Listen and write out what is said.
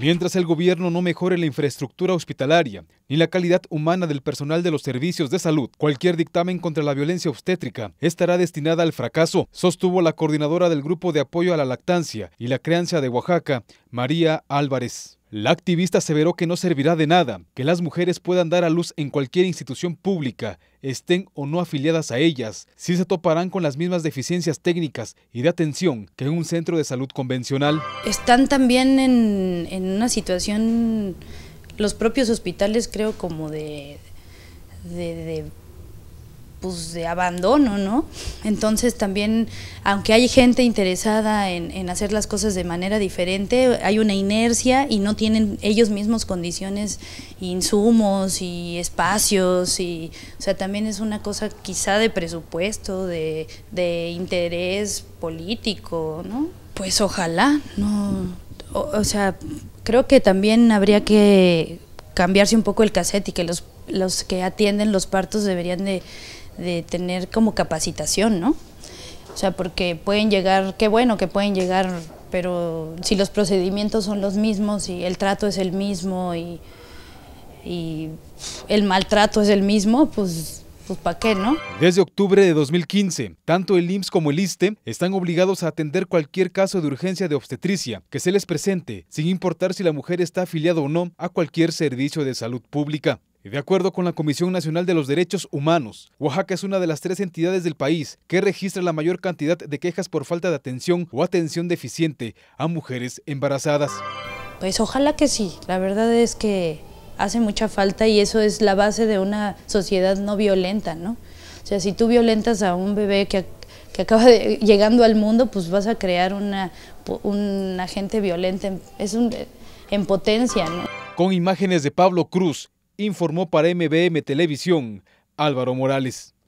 Mientras el gobierno no mejore la infraestructura hospitalaria ni la calidad humana del personal de los servicios de salud, cualquier dictamen contra la violencia obstétrica estará destinada al fracaso, sostuvo la coordinadora del Grupo de Apoyo a la Lactancia y la Crianza de Oaxaca, María Álvarez. La activista aseveró que no servirá de nada que las mujeres puedan dar a luz en cualquier institución pública, estén o no afiliadas a ellas, si se toparán con las mismas deficiencias técnicas y de atención que en un centro de salud convencional. Están también en, una situación los propios hospitales, creo, como de pues de abandono, ¿no? Entonces también, aunque hay gente interesada en, hacer las cosas de manera diferente, hay una inercia y no tienen ellos mismos condiciones, insumos y espacios, y, o sea, también es una cosa quizá de presupuesto, de, interés político, ¿no? Pues ojalá, no, o, sea, creo que también habría que cambiarse un poco el cassette y que los que atienden los partos deberían de de tener como capacitación, ¿no? O sea, porque pueden llegar, qué bueno que pueden llegar, pero si los procedimientos son los mismos y el trato es el mismo y, el maltrato es el mismo, pues pues ¿para qué, no? Desde octubre de 2015, tanto el IMSS como el ISTE están obligados a atender cualquier caso de urgencia de obstetricia que se les presente, sin importar si la mujer está afiliada o no a cualquier servicio de salud pública. De acuerdo con la Comisión Nacional de los Derechos Humanos, Oaxaca es una de las tres entidades del país que registra la mayor cantidad de quejas por falta de atención o atención deficiente a mujeres embarazadas. Pues ojalá que sí, la verdad es que hace mucha falta y eso es la base de una sociedad no violenta, ¿no? O sea, si tú violentas a un bebé que, acaba llegando al mundo, pues vas a crear una, un gente violenta, es un, en potencia, ¿no? Con imágenes de Pablo Cruz informó para MBM Televisión Álvaro Morales.